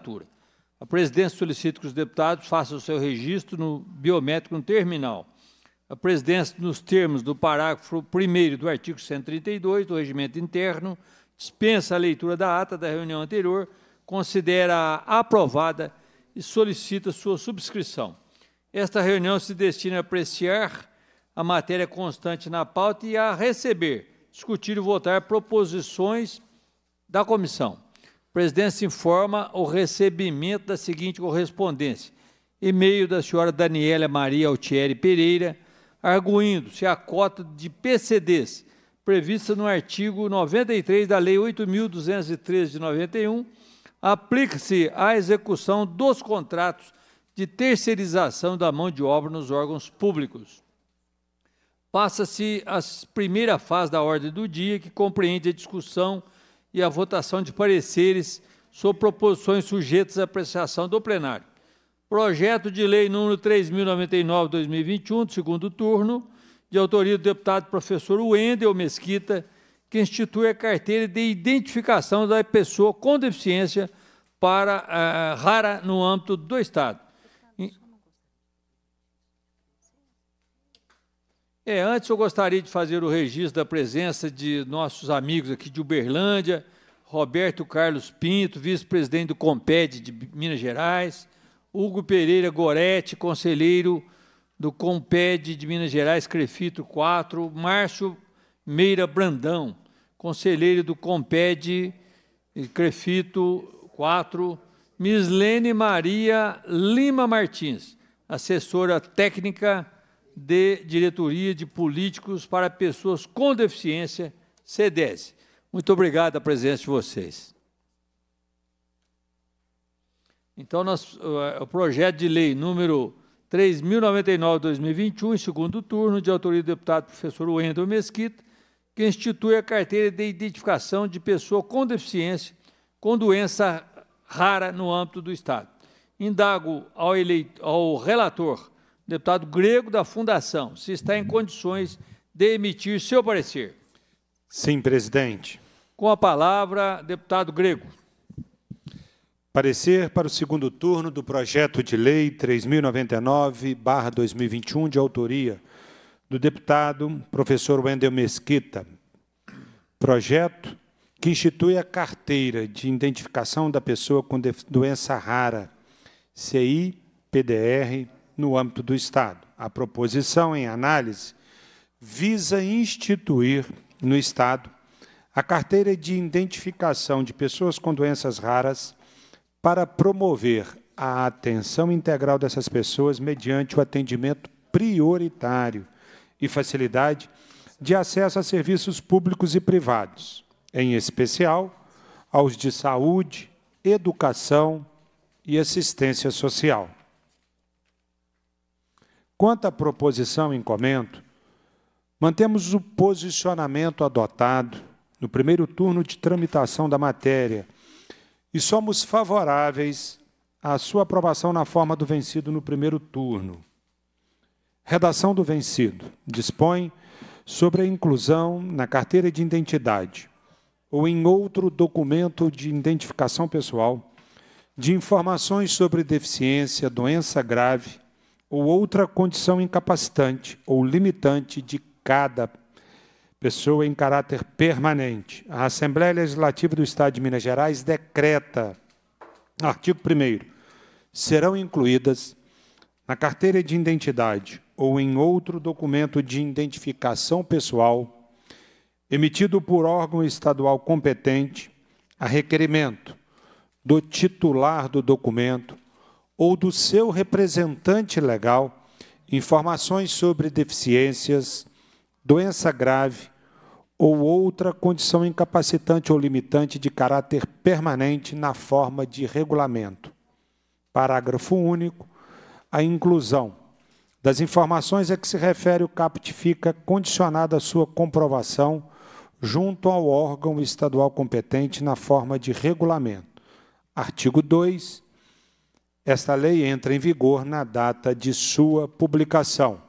assinatura. A presidência solicita que os deputados façam o seu registro no biométrico no terminal. A presidência, nos termos do parágrafo 1 do artigo 132 do Regimento Interno, dispensa a leitura da ata da reunião anterior, considera aprovada e solicita sua subscrição. Esta reunião se destina a apreciar a matéria constante na pauta e a receber, discutir e votar proposições da comissão. Presidente informa o recebimento da seguinte correspondência. E-mail da senhora Daniela Maria Altieri Pereira, arguindo se a cota de PCDs prevista no artigo 93 da Lei 8.213 de 91 aplica-se à execução dos contratos de terceirização da mão de obra nos órgãos públicos. Passa-se a primeira fase da ordem do dia, que compreende a discussão e a votação de pareceres sobre proposições sujeitas à apreciação do plenário. Projeto de Lei número 3.099/2021, segundo turno, de autoria do deputado professor Wendel Mesquita, que institui a carteira de identificação da pessoa com deficiência para ah, rara no âmbito do Estado. É, antes eu gostaria de fazer o registro da presença de nossos amigos aqui de Uberlândia, Roberto Carlos Pinto, vice-presidente do Comped de Minas Gerais, Hugo Pereira Goretti, conselheiro do Comped de Minas Gerais, Crefito 4, Márcio Meira Brandão, conselheiro do Comped Crefito 4, Mislene Maria Lima Martins, assessora técnica de diretoria de políticos para pessoas com deficiência, CDES. Muito obrigado a presença de vocês. Então, nós, eh, o projeto de lei número 3.099-2021, em segundo turno, de autoria do deputado professor Wendel Mesquita, que institui a carteira de identificação de pessoa com deficiência com doença rara no âmbito do Estado. Indago ao, eleito, ao relator deputado grego da Fundação, se está em condições de emitir seu parecer. Sim, presidente. Com a palavra, deputado grego. Parecer para o segundo turno do projeto de lei 3099/2021 de autoria do deputado professor Wendel Mesquita. Projeto que institui a carteira de identificação da pessoa com doença rara, CI PDR no âmbito do Estado. A proposição em análise visa instituir no Estado a carteira de identificação de pessoas com doenças raras para promover a atenção integral dessas pessoas mediante o atendimento prioritário e facilidade de acesso a serviços públicos e privados, em especial aos de saúde, educação e assistência social. Quanto à proposição em comento, mantemos o posicionamento adotado no primeiro turno de tramitação da matéria e somos favoráveis à sua aprovação na forma do vencido no primeiro turno. Redação do vencido dispõe sobre a inclusão na carteira de identidade ou em outro documento de identificação pessoal de informações sobre deficiência, doença grave ou outra condição incapacitante ou limitante de cada pessoa em caráter permanente. A Assembleia Legislativa do Estado de Minas Gerais decreta, artigo 1 serão incluídas na carteira de identidade ou em outro documento de identificação pessoal emitido por órgão estadual competente a requerimento do titular do documento ou do seu representante legal informações sobre deficiências, doença grave ou outra condição incapacitante ou limitante de caráter permanente na forma de regulamento. Parágrafo único. A inclusão das informações a que se refere o CAPT fica condicionada à sua comprovação junto ao órgão estadual competente na forma de regulamento. Artigo 2 esta lei entra em vigor na data de sua publicação.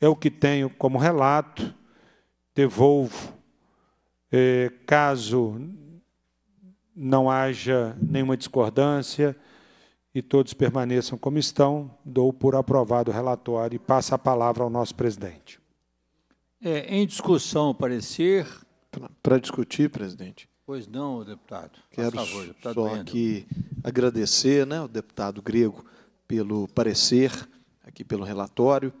É o que tenho como relato, devolvo, eh, caso não haja nenhuma discordância e todos permaneçam como estão, dou por aprovado o relatório e passo a palavra ao nosso presidente. É, em discussão, parecer. Para discutir, presidente, Pois não, deputado. Quero favor, deputado só Bento. aqui agradecer né, o deputado grego pelo parecer, aqui pelo relatório,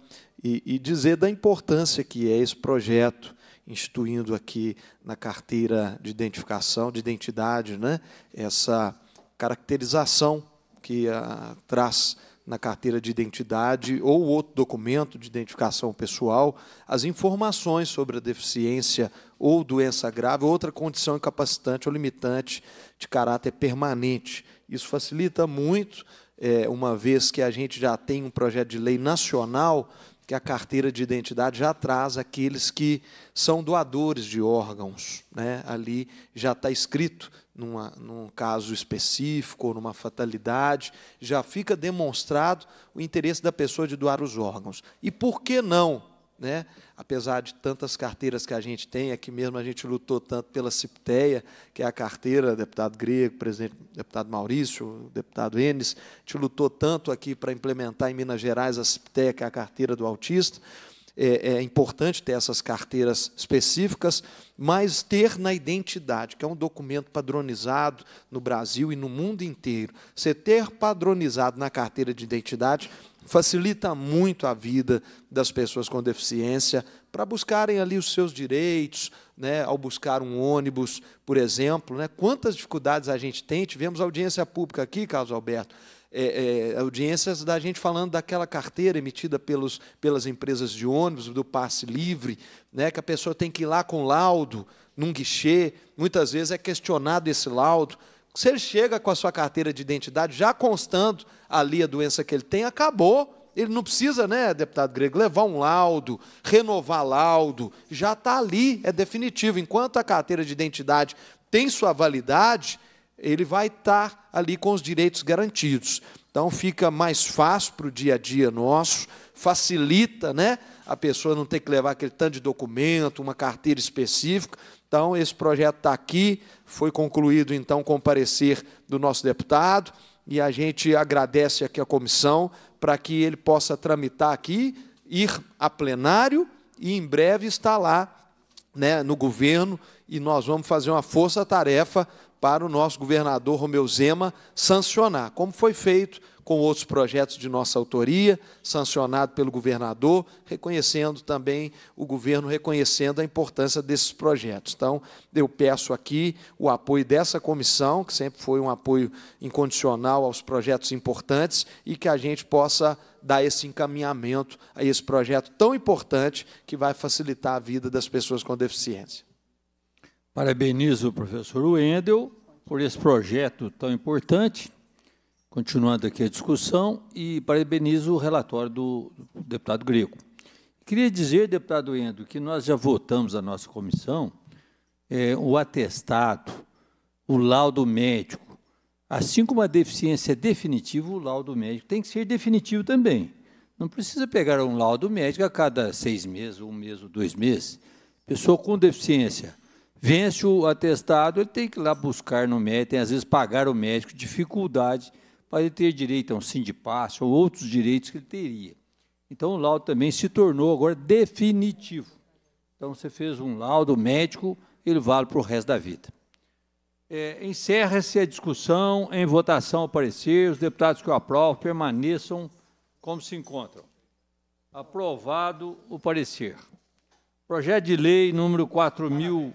e, e dizer da importância que é esse projeto instituindo aqui na carteira de identificação, de identidade, né, essa caracterização que a, traz na carteira de identidade ou outro documento de identificação pessoal as informações sobre a deficiência ou doença grave ou outra condição incapacitante ou limitante de caráter permanente. Isso facilita muito, é, uma vez que a gente já tem um projeto de lei nacional que a carteira de identidade já traz aqueles que são doadores de órgãos. Né? Ali já está escrito numa, num caso específico ou numa fatalidade, já fica demonstrado o interesse da pessoa de doar os órgãos. E por que não? Né? Apesar de tantas carteiras que a gente tem, aqui mesmo a gente lutou tanto pela CIPTEA, que é a carteira, deputado Grego, presidente, deputado Maurício, deputado Enes, a gente lutou tanto aqui para implementar em Minas Gerais a CIPTEA, que é a carteira do autista, é, é importante ter essas carteiras específicas, mas ter na identidade, que é um documento padronizado no Brasil e no mundo inteiro, você ter padronizado na carteira de identidade facilita muito a vida das pessoas com deficiência para buscarem ali os seus direitos, né, ao buscar um ônibus, por exemplo. Né, quantas dificuldades a gente tem, tivemos audiência pública aqui, Carlos Alberto, é, é, audiências da gente falando daquela carteira emitida pelos, pelas empresas de ônibus, do passe livre, né, que a pessoa tem que ir lá com laudo, num guichê, muitas vezes é questionado esse laudo, se ele chega com a sua carteira de identidade, já constando ali a doença que ele tem, acabou. Ele não precisa, né, deputado grego, levar um laudo, renovar laudo, já está ali, é definitivo. Enquanto a carteira de identidade tem sua validade, ele vai estar tá ali com os direitos garantidos. Então fica mais fácil para o dia a dia nosso, facilita, né? A pessoa não ter que levar aquele tanto de documento, uma carteira específica. Então, esse projeto está aqui, foi concluído então com o parecer do nosso deputado, e a gente agradece aqui a comissão para que ele possa tramitar aqui, ir a plenário e em breve estar lá né, no governo e nós vamos fazer uma força-tarefa para o nosso governador Romeu Zema sancionar, como foi feito com outros projetos de nossa autoria, sancionado pelo governador, reconhecendo também o governo, reconhecendo a importância desses projetos. Então, eu peço aqui o apoio dessa comissão, que sempre foi um apoio incondicional aos projetos importantes, e que a gente possa dar esse encaminhamento a esse projeto tão importante que vai facilitar a vida das pessoas com deficiência. Parabenizo o professor Wendel por esse projeto tão importante Continuando aqui a discussão, e parabenizo o relatório do deputado Greco. Queria dizer, deputado Endo, que nós já votamos a nossa comissão é, o atestado, o laudo médico. Assim como a deficiência é definitiva, o laudo médico tem que ser definitivo também. Não precisa pegar um laudo médico a cada seis meses, um mês ou dois meses. Pessoa com deficiência vence o atestado, ele tem que ir lá buscar no médico, tem às vezes pagar o médico, dificuldade para ele ter direito a um sim de passo ou outros direitos que ele teria. Então, o laudo também se tornou agora definitivo. Então, você fez um laudo médico, ele vale para o resto da vida. É, Encerra-se a discussão, em votação ao parecer, os deputados que o aprovam permaneçam como se encontram. Aprovado o parecer. Projeto de lei número 4.000...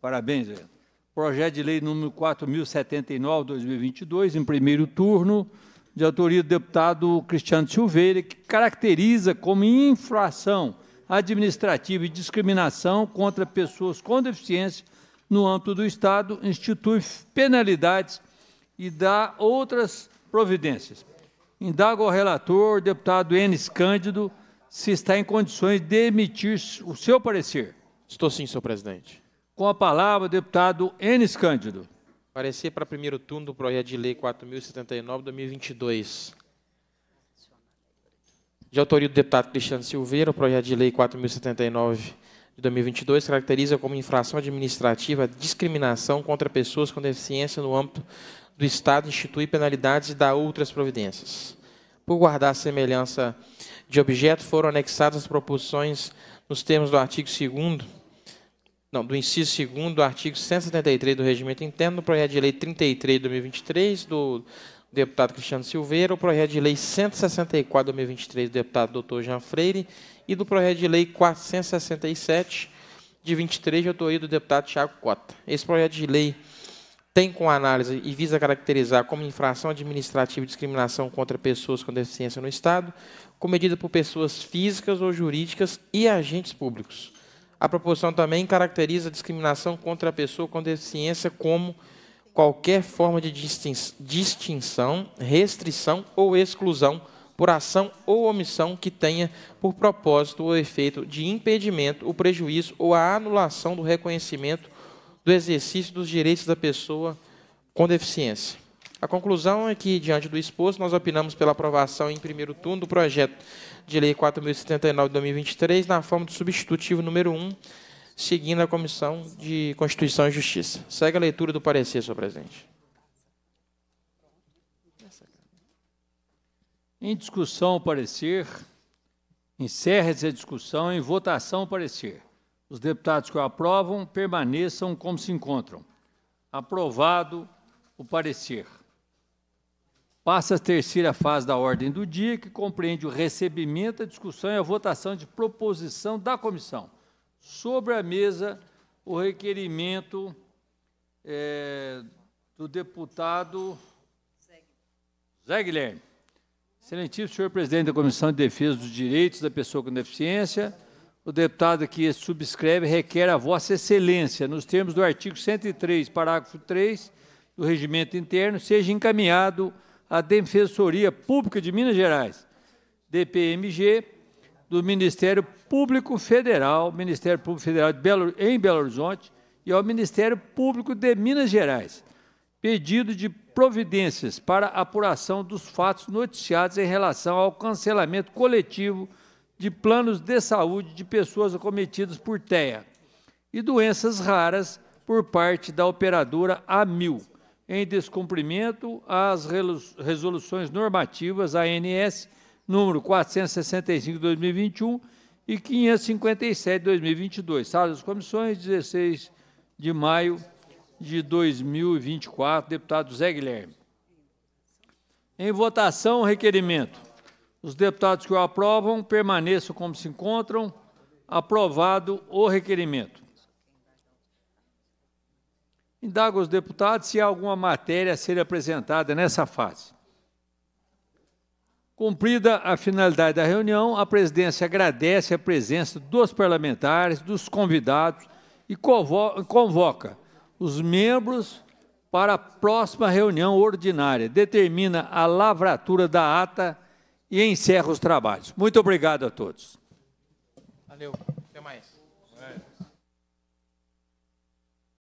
Parabéns, Parabéns projeto de lei número 4079 2022, em primeiro turno, de autoria do deputado Cristiano Silveira, que caracteriza como infração administrativa e discriminação contra pessoas com deficiência no âmbito do Estado, institui penalidades e dá outras providências. Indaga ao relator, deputado Enes Cândido, se está em condições de emitir o seu parecer. Estou sim, senhor presidente. Com a palavra, deputado Enes Cândido. Parecer para primeiro turno do projeto de lei 4079-2022. De autoria do deputado Cristiano Silveira, o projeto de lei 4079 de 2022 caracteriza como infração administrativa a discriminação contra pessoas com deficiência no âmbito do Estado, institui penalidades e dá outras providências. Por guardar semelhança de objeto, foram anexadas as proposições nos termos do artigo 2 não, do inciso 2 do artigo 173 do Regimento Interno, do projeto de lei 33 de 2023 do deputado Cristiano Silveira, o projeto de lei 164 de 2023 do deputado doutor Jean Freire e do projeto de lei 467 de 23 de autoria do deputado Tiago Cota. Esse projeto de lei tem com análise e visa caracterizar como infração administrativa e discriminação contra pessoas com deficiência no Estado, medida por pessoas físicas ou jurídicas e agentes públicos a proposição também caracteriza a discriminação contra a pessoa com deficiência como qualquer forma de distinção, restrição ou exclusão por ação ou omissão que tenha por propósito ou efeito de impedimento, o prejuízo ou a anulação do reconhecimento do exercício dos direitos da pessoa com deficiência. A conclusão é que, diante do exposto, nós opinamos pela aprovação em primeiro turno do projeto de lei 4.079 de 2023, na forma do substitutivo número 1, seguindo a Comissão de Constituição e Justiça. Segue a leitura do parecer, senhor presidente. Em discussão, o parecer. Encerra-se a discussão. Em votação, o parecer. Os deputados que o aprovam permaneçam como se encontram. Aprovado o parecer. Passa a terceira fase da ordem do dia, que compreende o recebimento, a discussão e a votação de proposição da comissão. Sobre a mesa, o requerimento é, do deputado Zé Guilherme. Excelentíssimo senhor presidente da Comissão de Defesa dos Direitos da Pessoa com Deficiência, o deputado que subscreve requer a vossa excelência, nos termos do artigo 103, parágrafo 3 do Regimento Interno, seja encaminhado à Defensoria Pública de Minas Gerais, DPMG, do Ministério Público Federal, Ministério Público Federal Belo, em Belo Horizonte, e ao Ministério Público de Minas Gerais, pedido de providências para apuração dos fatos noticiados em relação ao cancelamento coletivo de planos de saúde de pessoas acometidas por TEA e doenças raras por parte da operadora Amil em descumprimento às resoluções normativas ANS número 465 de 2021 e 557 de 2022. Sala das Comissões, 16 de maio de 2024, deputado Zé Guilherme. Em votação, requerimento. Os deputados que o aprovam permaneçam como se encontram. Aprovado o requerimento. Indago aos deputados se há alguma matéria a ser apresentada nessa fase. Cumprida a finalidade da reunião, a presidência agradece a presença dos parlamentares, dos convidados e convoca os membros para a próxima reunião ordinária. Determina a lavratura da ata e encerra os trabalhos. Muito obrigado a todos. Valeu.